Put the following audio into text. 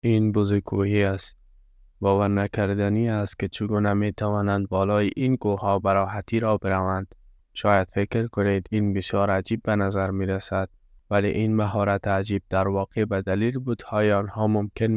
این کوهی است باور نکردنی است که چگونه می توانند بالای این کوه ها براحتی را بروند شاید فکر کنید این بسیار عجیب به نظر می رسد ولی این مهارت عجیب در واقع به دلیل های آنها ممکن